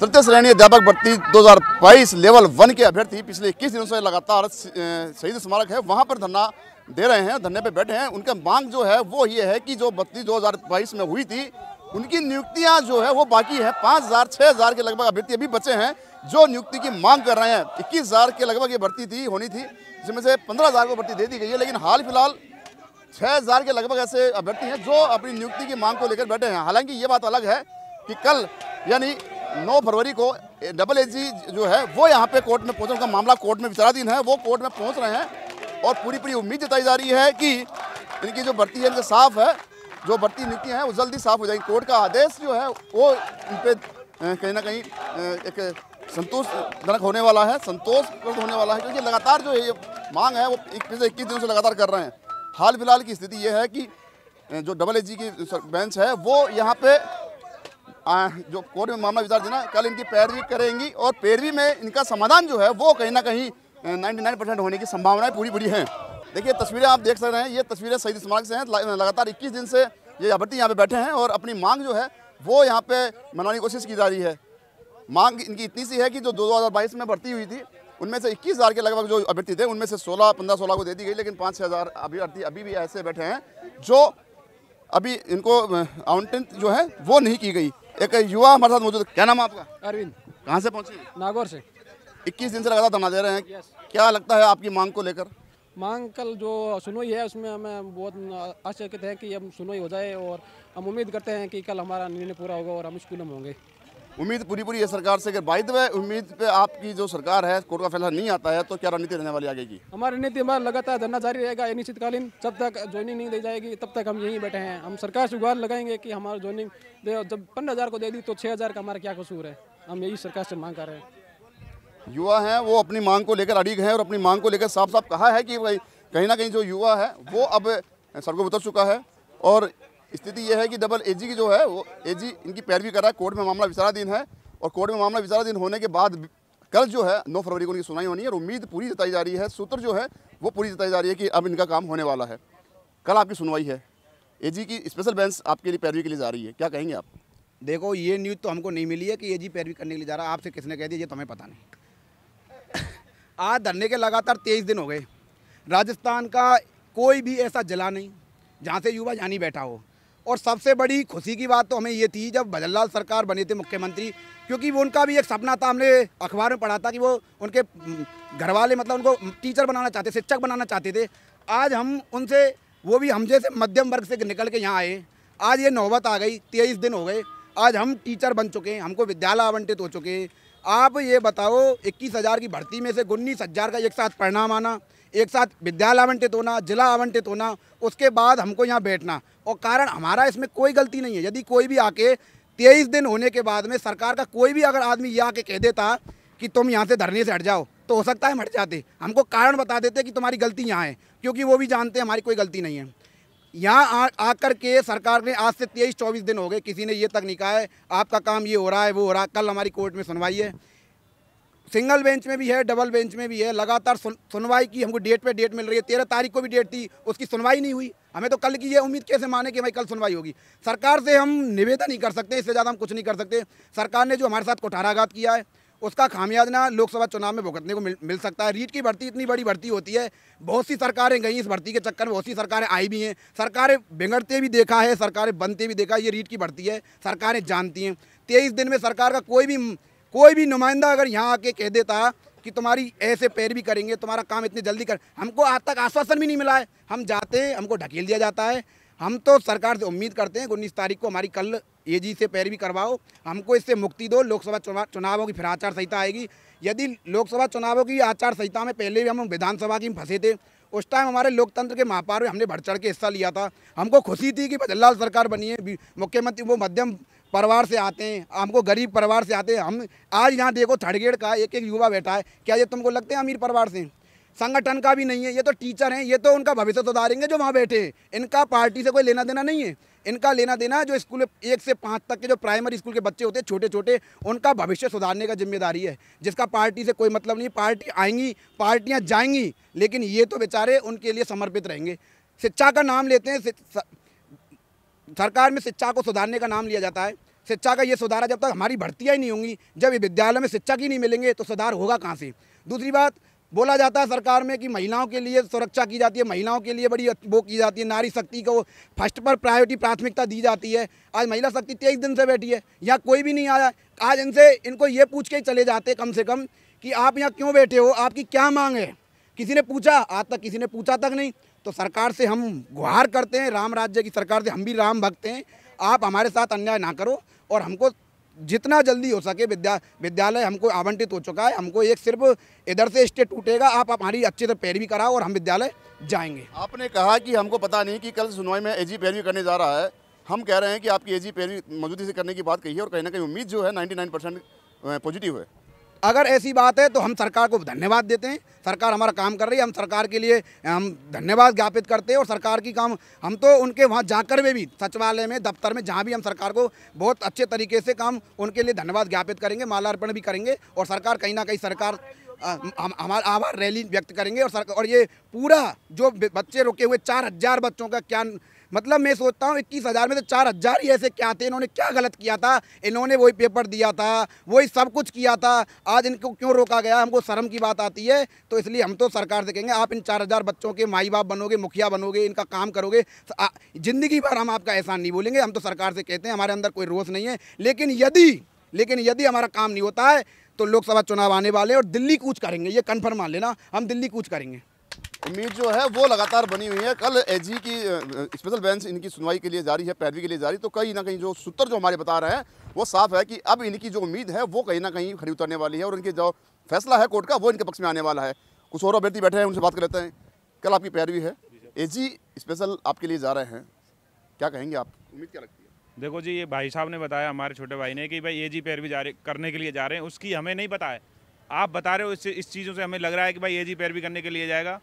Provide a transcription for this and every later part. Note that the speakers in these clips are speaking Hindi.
तृतीय श्रेणी अध्यापक भर्ती 2022 लेवल वन के अभ्यर्थी पिछले इक्कीस दिनों से लगातार शहीद स्मारक है वहाँ पर धरना दे रहे हैं धरने पर बैठे हैं उनका मांग जो है वो ये है कि जो भर्ती 2022 में हुई थी उनकी नियुक्तियाँ जो है वो बाकी है पाँच हज़ार छः हज़ार के लगभग अभ्यर्थी अभी बचे हैं जो नियुक्ति की मांग कर रहे हैं इक्कीस हज़ार के लगभग ये भर्ती थी होनी थी जिसमें से पंद्रह हज़ार को भर्ती दे दी गई है लेकिन हाल फिलहाल छः हज़ार के लगभग ऐसे अभ्यर्थी हैं जो अपनी नियुक्ति की मांग को लेकर बैठे हैं हालांकि ये बात अलग है कि कल यानी 9 फरवरी को डबल एच जो है वो यहाँ पे कोर्ट में पहुँचा उनका मामला कोर्ट में विचाराधीन है वो कोर्ट में पहुँच रहे हैं और पूरी पूरी उम्मीद जताई जा रही है कि इनकी जो भर्ती है इनसे साफ है जो भर्ती नीति है वो जल्दी साफ हो जाएगी कोर्ट का आदेश जो है वो इन पर कहीं ना कहीं एक संतोषजनक होने वाला है संतोषप्रद होने वाला है क्योंकि लगातार जो ये मांग है वो इक्कीस से इक्कीस दिनों से लगातार कर रहे हैं हाल फिलहाल की स्थिति ये है कि जो डबल एच की बेंच है वो यहाँ पे आ, जो कोर्ट में मामला विचार देना कल इनकी पैरवी करेंगी और पैरवी में इनका समाधान जो है वो कहीं ना कहीं 99 परसेंट होने की संभावनाएं पूरी पूरी हैं देखिए तस्वीरें आप देख सक रहे हैं ये तस्वीरें शहीद स्मारक से हैं लगातार इक्कीस दिन से ये अभ्यर्थी यहाँ पे बैठे हैं और अपनी मांग जो है वो यहाँ पे मनाने की कोशिश की जा रही है मांग इनकी इतनी सी है कि जो दो में भर्ती हुई थी उनमें से इक्कीस हज़ार के लगभग जो अभ्यर्थी थे उनमें से सोलह पंद्रह सोलह को दे दी गई लेकिन पाँच छः हज़ार अभ्यर्थी अभी भी ऐसे बैठे हैं जो अभी इनको आउंटेंट जो है वो नहीं की गई एक युवा हमारे साथ मौजूद क्या नाम आपका अरविंद कहाँ से पहुँचे नागौर से इक्कीस दिन से लगातार धरना दे रहे हैं क्या लगता है आपकी मांग को लेकर मांग कल जो सुनवाई है उसमें हमें बहुत आश्चर्य है कि हम सुनवाई हो जाए और हम उम्मीद करते हैं कि कल हमारा निर्णय पूरा होगा और हम स्कूल में होंगे उम्मीद पूरी पूरी है सरकार से अगर बाइद है उम्मीद पे आपकी जो सरकार है कोर्ट का फैसला नहीं आता है तो क्या रणनीति रहने वाली आगे की हमारी रणनीति हमारा लगातार धरना जारी रहेगा अनिश्चितकालीन जब तक ज्वाइनिंग नहीं दी जाएगी तब तक हम यहीं बैठे हैं हम सरकार से गुहार लगाएंगे कि हमारा ज्वाइनिंग जब पंद्रह को दे दी तो छः का हमारा क्या कसूर है हम यही सरकार से मांग कर रहे हैं युवा हैं वो अपनी मांग को लेकर अड़ी हैं और अपनी मांग को लेकर साफ साफ कहा है कि भाई कहीं ना कहीं जो युवा है वो अब सड़कों उतर चुका है और स्थिति यह है कि डबल एजी की जो है वो एजी इनकी पैरवी कर रहा है कोर्ट में मामला विचाराधीन है और कोर्ट में मामला विचाराधीन होने के बाद कल जो है नौ फरवरी को इनकी सुनाई होनी है और उम्मीद पूरी जताई जा रही है सूत्र जो है वो पूरी जताई जा रही है कि अब इनका काम होने वाला है कल आपकी सुनवाई है ए की स्पेशल बेंच आपके लिए पैरवी के लिए जा रही है क्या कहेंगे आप देखो ये न्यूज़ तो हमको नहीं मिली है कि जी पैरवी करने के लिए जा रहा है आपसे किसने कह दिया ये तो हमें पता नहीं आज धरने के लगातार तेईस दिन हो गए राजस्थान का कोई भी ऐसा जिला नहीं जहाँ से युवा जानी बैठा हो और सबसे बड़ी खुशी की बात तो हमें ये थी जब भजन लाल सरकार बने थे मुख्यमंत्री क्योंकि वो उनका भी एक सपना था हमने अखबार में पढ़ा था कि वो उनके घर वाले मतलब उनको टीचर बनाना चाहते शिक्षक बनाना चाहते थे आज हम उनसे वो भी हम जैसे मध्यम वर्ग से निकल के यहाँ आए आज ये नौबत आ गई तेईस दिन हो गए आज हम टीचर बन चुके हैं हमको विद्यालय आवंटित हो चुके हैं आप ये बताओ इक्कीस हज़ार की भर्ती में से उन्नीस हज़ार का एक साथ परिणाम आना एक साथ विद्यालय आवंटित होना जिला आवंटित होना उसके बाद हमको यहाँ बैठना और कारण हमारा इसमें कोई गलती नहीं है यदि कोई भी आके तेईस दिन होने के बाद में सरकार का कोई भी अगर आदमी ये आके कह देता कि तुम यहाँ से धरने से हट जाओ तो हो सकता है हम हट जाते हमको कारण बता देते कि तुम्हारी गलती यहाँ है क्योंकि वो भी जानते हैं हमारी कोई गलती नहीं है यहाँ आकर के सरकार ने आज से तेईस चौबीस दिन हो गए किसी ने ये तक नहीं कहा है आपका काम ये हो रहा है वो हो रहा है कल हमारी कोर्ट में सुनवाई है सिंगल बेंच में भी है डबल बेंच में भी है लगातार सुनवाई की हमको डेट पे डेट मिल रही है तेरह तारीख को भी डेट थी उसकी सुनवाई नहीं हुई हमें तो कल की ये उम्मीद कैसे माने कि भाई कल सुनवाई होगी सरकार से हम निवेदन ही कर सकते इससे ज़्यादा हम कुछ नहीं कर सकते सरकार ने जो हमारे साथ कोठाराघात किया है उसका खामियाजना लोकसभा चुनाव में भुगतने को मिल, मिल सकता है रीट की भर्ती इतनी बड़ी भर्ती होती है बहुत सी सरकारें गई इस भर्ती के चक्कर में बहुत सी सरकारें आई भी हैं सरकारें बिगड़ते भी देखा है सरकारें बनते भी देखा ये रीट की भर्ती है सरकारें जानती हैं तेईस दिन में सरकार का कोई भी कोई भी नुमाइंदा अगर यहाँ आके कह देता कि तुम्हारी ऐसे पैरवी करेंगे तुम्हारा काम इतनी जल्दी कर हमको आज तक आश्वासन भी नहीं मिला है हम जाते हैं हमको ढकेल दिया जाता है हम तो सरकार से उम्मीद करते हैं उन्नीस तारीख को हमारी कल एजी से पैरवी करवाओ हमको इससे मुक्ति दो लोकसभा चुनावों की फिर आचार संहिता आएगी यदि लोकसभा चुनावों की आचार संहिता में पहले भी हम विधानसभा की फंसे थे उस टाइम हमारे लोकतंत्र के महापार में हमने बढ़ चढ़ के हिस्सा लिया था हमको खुशी थी कि भजनलाल सरकार बनी है मुख्यमंत्री वो मध्यम परिवार से आते हैं हमको गरीब परिवार से आते हैं हम आज यहाँ देखो थड़गेड़ का एक एक युवा बैठा है क्या ये तुमको लगते हैं अमीर परिवार से संगठन का भी नहीं है ये तो टीचर हैं ये तो उनका भविष्य सुधारेंगे जो वहाँ बैठे हैं इनका पार्टी से कोई लेना देना नहीं है इनका लेना देना जो स्कूल एक से पाँच तक के जो प्राइमरी स्कूल के बच्चे होते हैं छोटे छोटे उनका भविष्य सुधारने का जिम्मेदारी है जिसका पार्टी से कोई मतलब नहीं पार्टी आएंगी पार्टियाँ जाएंगी लेकिन ये तो बेचारे उनके लिए समर्पित रहेंगे शिक्षा का नाम लेते हैं सरकार में शिक्षा को सुधारने का नाम लिया जाता है शिक्षा का ये सुधारा जब तक हमारी भर्तियाँ ही नहीं होंगी जब ये विद्यालय में शिक्षा ही नहीं मिलेंगे तो सुधार होगा कहाँ से दूसरी बात बोला जाता है सरकार में कि महिलाओं के लिए सुरक्षा की जाती है महिलाओं के लिए बड़ी वो की जाती है नारी शक्ति को फर्स्ट पर प्रायोरिटी प्राथमिकता दी जाती है आज महिला शक्ति तेईस दिन से बैठी है यहाँ कोई भी नहीं आया आज इनसे इनको ये पूछ के ही चले जाते कम से कम कि आप यहाँ क्यों बैठे हो आपकी क्या मांग है किसी ने पूछा आज तक किसी ने पूछा तक नहीं तो सरकार से हम गुहार करते हैं राम राज्य की सरकार से हम भी राम भक्त हैं आप हमारे साथ अन्याय ना करो और हमको जितना जल्दी हो सके विद्या विद्यालय हमको आवंटित हो चुका है हमको एक सिर्फ इधर से स्टेट टूटेगा आप हमारी अच्छे से पैरवी कराओ और हम विद्यालय जाएंगे आपने कहा कि हमको पता नहीं कि कल सुनवाई में एजी पैरवी करने जा रहा है हम कह रहे हैं कि आपकी एजी पैरवी मौजूदगी से करने की बात कही है और कहीं ना कहीं उम्मीद जो है नाइन्टी परसेंट पॉजिटिव है अगर ऐसी बात है तो हम सरकार को धन्यवाद देते हैं सरकार हमारा काम कर रही है हम सरकार के लिए हम धन्यवाद ज्ञापित करते हैं और सरकार की काम हम तो उनके वहाँ जाकर में भी सचिवालय में दफ्तर में जहाँ भी हम सरकार को बहुत अच्छे तरीके से काम उनके लिए धन्यवाद ज्ञापित करेंगे मालार्पण भी करेंगे और सरकार कहीं ना कहीं सरकार हमारा आभार रैली व्यक्त करेंगे और सरकार और ये पूरा जो बच्चे रुके हुए चार हज़ार बच्चों का क्या मतलब मैं सोचता हूँ इक्कीस हज़ार में से तो चार हज़ार ही ऐसे क्या थे इन्होंने क्या गलत किया था इन्होंने वही पेपर दिया था वही सब कुछ किया था आज इनको क्यों रोका गया हमको शर्म की बात आती है तो इसलिए हम तो सरकार से कहेंगे आप इन चार हज़ार बच्चों के माई बाप बनोगे मुखिया बनोगे इनका काम करोगे ज़िंदगी भर हम आपका एहसान नहीं बोलेंगे हम तो सरकार से कहते हैं हमारे अंदर कोई रोष नहीं है लेकिन यदि लेकिन यदि हमारा काम नहीं होता है तो लोकसभा चुनाव आने वाले और दिल्ली कूच करेंगे ये कन्फर्म मान लेना हम दिल्ली कूच करेंगे उम्मीद जो है वो लगातार बनी हुई है कल एजी की स्पेशल बेंच इनकी सुनवाई के लिए जारी है पैरवी के लिए जारी तो कहीं ना कहीं जो सूत्र जो हमारे बता रहे हैं वो साफ है कि अब इनकी जो उम्मीद है वो कहीं ना कहीं खड़ी उतरने वाली है और इनके जो फैसला है कोर्ट का वो इनके पक्ष में आने वाला है कुछ और अभ्यर्थी बैठे हैं उनसे बात कर लेते हैं कल आपकी पैरवी है ए स्पेशल आपके लिए जा रहे हैं क्या कहेंगे आप उम्मीद क्या लगती है देखो जी ये भाई साहब ने बताया हमारे छोटे भाई ने कि भाई ए जी पैरवी जा रहे करने के लिए जा रहे हैं उसकी हमें नहीं पता है आप बता रहे हो इस चीज़ों से हमें लग रहा है कि भाई ए जी पैरवी करने के लिए जाएगा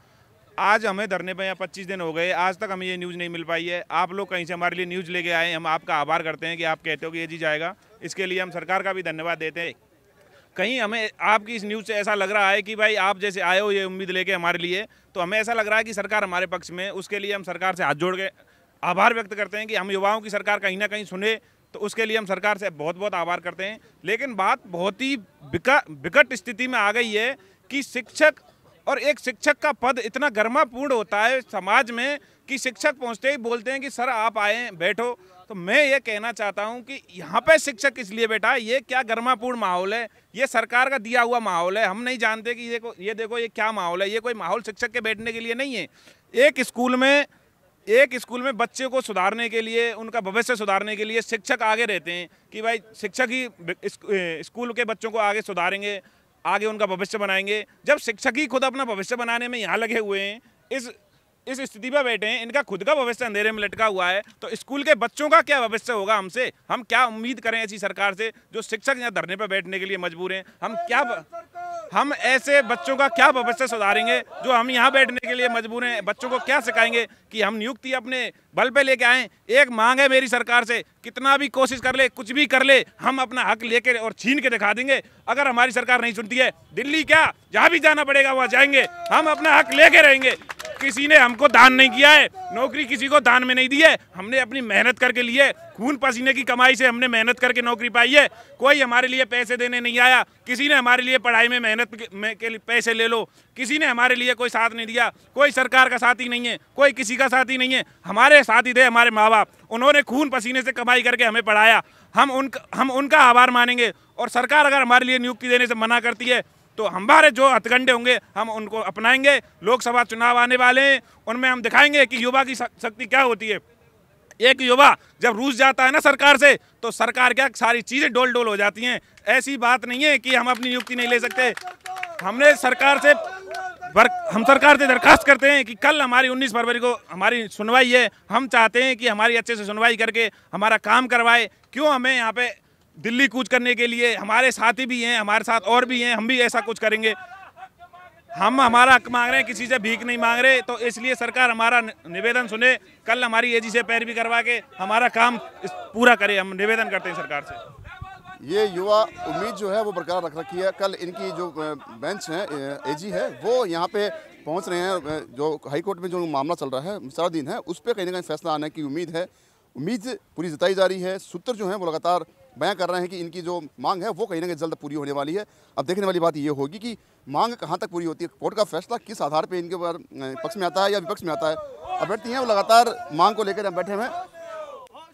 आज हमें धरने पर यहाँ पच्चीस दिन हो गए आज तक हमें ये न्यूज़ नहीं मिल पाई है आप लोग कहीं से हमारे लिए न्यूज़ लेके आए हम आपका आभार करते हैं कि आप कहते हो कि ये जी जाएगा इसके लिए हम सरकार का भी धन्यवाद देते हैं कहीं हमें आपकी इस न्यूज़ से ऐसा लग रहा है कि भाई आप जैसे आए हो ये उम्मीद लेके हमारे लिए तो हमें ऐसा लग रहा है कि सरकार हमारे पक्ष में उसके लिए हम सरकार से हाथ जोड़ के आभार व्यक्त करते हैं कि हम युवाओं की सरकार कहीं ना कहीं सुने तो उसके लिए हम सरकार से बहुत बहुत आभार करते हैं लेकिन बात बहुत ही विकट स्थिति में आ गई है कि शिक्षक और एक शिक्षक का पद इतना गर्मापूर्ण होता है समाज में कि शिक्षक पहुंचते ही बोलते हैं कि सर आप आए बैठो तो मैं ये कहना चाहता हूं कि यहाँ पे शिक्षक इसलिए बैठा है ये क्या गर्मापूर्ण माहौल है ये सरकार का दिया हुआ माहौल है हम नहीं जानते कि ये ये देखो ये क्या माहौल है ये कोई माहौल शिक्षक के बैठने के लिए नहीं है एक स्कूल में एक स्कूल में बच्चे को सुधारने के लिए उनका भविष्य सुधारने के लिए शिक्षक आगे रहते हैं कि भाई शिक्षक ही स्कूल के बच्चों को आगे सुधारेंगे आगे उनका भविष्य बनाएंगे जब शिक्षक ही खुद अपना भविष्य बनाने में यहाँ लगे हुए हैं इस इस स्थिति पर बैठे हैं इनका खुद का भविष्य अंधेरे में लटका हुआ है तो स्कूल के बच्चों का क्या भविष्य होगा हमसे हम क्या उम्मीद करें ऐसी सरकार से जो शिक्षक यहाँ धरने पर बैठने के लिए मजबूर हैं हम क्या हम ऐसे बच्चों का क्या भविष्य सुधारेंगे जो हम यहाँ बैठने के लिए मजबूर हैं बच्चों को क्या सिखाएंगे कि हम नियुक्ति अपने बल पे लेके आए एक मांग है मेरी सरकार से कितना भी कोशिश कर ले कुछ भी कर ले हम अपना हक लेके और छीन के दिखा देंगे अगर हमारी सरकार नहीं सुनती है दिल्ली क्या जहाँ भी जाना पड़ेगा वहाँ जाएंगे हम अपना हक लेके रहेंगे किसी ने हमको दान नहीं किया है नौकरी किसी को दान में नहीं दी है हमने अपनी मेहनत करके ली है खून पसीने की कमाई से हमने मेहनत करके नौकरी पाई है कोई हमारे लिए पैसे देने नहीं आया किसी ने हमारे लिए पढ़ाई में मेहनत के, लिए पैसे ले लो किसी ने हमारे लिए कोई साथ नहीं दिया कोई सरकार का साथ नहीं है कोई किसी का साथ नहीं है हमारे साथ थे हमारे माँ बाप उन्होंने खून पसीने से कमाई करके हमें पढ़ाया हम उन हम उनका आभार मानेंगे और सरकार अगर हमारे लिए नियुक्ति देने से मना करती है तो हमारे जो हथगंडे होंगे हम उनको अपनाएंगे लोकसभा चुनाव आने वाले हैं उनमें हम दिखाएंगे कि युवा की शक्ति क्या होती है एक युवा जब रूस जाता है ना सरकार से तो सरकार क्या सारी चीज़ें डोल डोल हो जाती हैं ऐसी बात नहीं है कि हम अपनी नियुक्ति नहीं ले सकते हमने सरकार से हम सरकार से दरखास्त करते हैं कि कल हमारी 19 फरवरी को हमारी सुनवाई है हम चाहते हैं कि हमारी अच्छे से सुनवाई करके हमारा काम करवाए क्यों हमें यहाँ पे दिल्ली कूच करने के लिए हमारे साथी भी हैं हमारे साथ और भी हैं हम भी ऐसा कुछ करेंगे हम हमारा हक मांग रहे हैं किसी से भीख नहीं मांग रहे तो इसलिए सरकार हमारा निवेदन सुने कल हमारी एजी से पैरवी करवा के हमारा काम पूरा करे हम निवेदन करते हैं सरकार से ये युवा उम्मीद जो है वो बरकरार रख रखी है कल इनकी जो बेंच है एजी है वो यहाँ पे पहुँच रहे हैं जो हाईकोर्ट में जो मामला चल रहा है सारा दिन है उस पर कहीं ना कहीं फैसला आने की उम्मीद है उम्मीद पूरी जताई जा रही है सूत्र जो है वो लगातार बयां कर रहे हैं कि इनकी जो मांग है वो कहीं ना कहीं जल्द पूरी होने वाली है अब देखने वाली बात ये होगी कि मांग कहाँ तक पूरी होती है कोर्ट का फैसला किस आधार पर इनके ऊपर पक्ष में आता है या विपक्ष में आता है अभ्यर्थी हैं वो लगातार मांग को लेकर बैठे हैं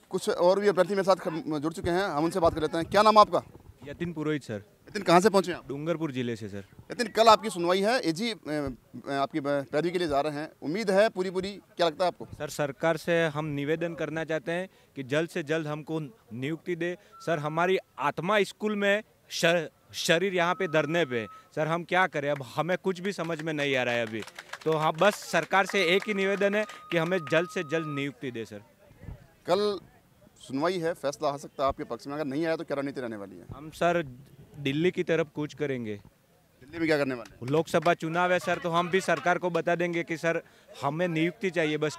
कुछ और भी अभ्यर्थी मेरे साथ जुड़ चुके हैं हम उनसे बात कर लेते हैं क्या नाम आपका यतिन पुरोहित सर यतिन कहाँ से पहुँचे आप डूंगरपुर जिले से सर यतिन कल आपकी सुनवाई है जी आपकी पैरवी के लिए जा रहे हैं उम्मीद है पूरी पूरी क्या लगता है आपको सर सरकार से हम निवेदन करना चाहते हैं कि जल्द से जल्द हमको नियुक्ति दे सर हमारी आत्मा स्कूल में शर, शरीर यहाँ पे धरने पे सर हम क्या करें अब हमें कुछ भी समझ में नहीं आ रहा है अभी तो हाँ बस सरकार से एक ही निवेदन है कि हमें जल्द से जल्द नियुक्ति दे सर कल सुनवाई है फैसला आ सकता है आपके पक्ष में अगर नहीं आया तो क्या रणनीति रहने वाली है हम सर दिल्ली की तरफ कूच करेंगे दिल्ली में क्या करने वाले लोकसभा चुनाव है सर तो हम भी सरकार को बता देंगे कि सर हमें नियुक्ति चाहिए बस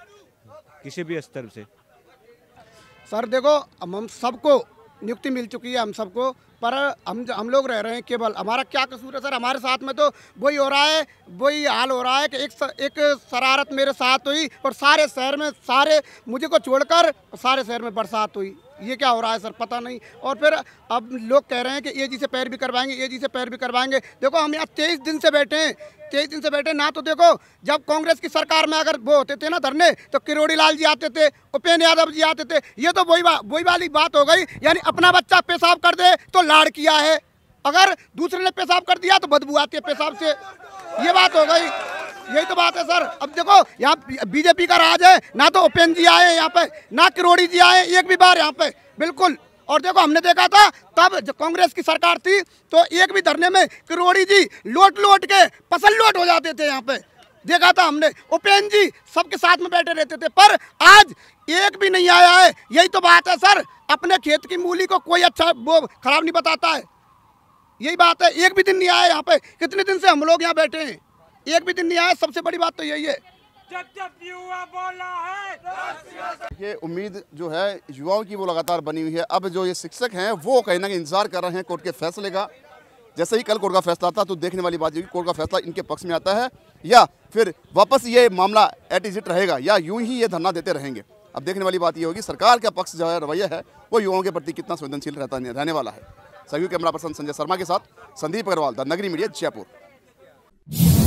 किसी भी स्तर से सर देखो हम सबको नियुक्ति मिल चुकी है हम सबको पर हम हम लोग रह रहे हैं केवल हमारा क्या कसूर है सर हमारे साथ में तो वही हो रहा है वही हाल हो रहा है कि एक एक शरारत मेरे साथ हुई और सारे शहर में सारे मुझे को छोड़कर सारे शहर में बरसात हुई ये क्या हो रहा है सर पता नहीं और फिर अब लोग कह रहे हैं कि ए जी से पैर भी करवाएंगे ए जी से पैर भी करवाएंगे देखो हम यहाँ तेईस दिन से बैठे हैं तेईस दिन से बैठे ना तो देखो जब कांग्रेस की सरकार में अगर वो होते थे ना धरने तो किरोड़ी लाल जी आते थे उपेन्द्र यादव जी आते थे ये तो वही बा, वही वाली बात हो गई यानी अपना बच्चा पेशाब कर दे तो लाड़ किया है अगर दूसरे ने पेशाब कर दिया तो बदबू आती है पेशाब से ये बात हो गई यही तो बात है सर अब देखो यहाँ बीजेपी का राज है ना तो उपेन्द्र जी आए यहाँ पे ना किरोड़ी जी आए एक भी बार यहाँ पे बिल्कुल और देखो हमने देखा था तब जब कांग्रेस की सरकार थी तो एक भी धरने में किरोड़ी जी लोट लोट के पसल लोट हो जाते थे यहाँ पे देखा था हमने उपेन्द्र जी सबके साथ में बैठे रहते थे पर आज एक भी नहीं आया है यही तो बात है सर अपने खेत की मूली को कोई अच्छा वो खराब नहीं बताता है यही बात है एक भी दिन नहीं आया यहाँ पे कितने दिन से हम लोग यहाँ बैठे हैं एक भी दिन नहीं आया सबसे बड़ी बात तो यही है जब जब युवा बोला है ये उम्मीद जो है युवाओं की वो लगातार बनी हुई है अब जो ये शिक्षक हैं वो कहीं ना कहीं इंतजार कर रहे हैं कोर्ट के फैसले का जैसे ही कल कोर्ट का फैसला आता तो देखने वाली बात ये कोर्ट का फैसला इनके पक्ष में आता है या फिर वापस ये मामला एट इजिट रहेगा या यूं ही ये धरना देते रहेंगे अब देखने वाली बात ये होगी सरकार का पक्ष जो है रवैया है वो युवाओं के प्रति कितना संवेदनशील रहता रहने वाला है सभी कैमरा पर्सन संजय शर्मा के साथ संदीप अग्रवाल द नगरी मीडिया जयपुर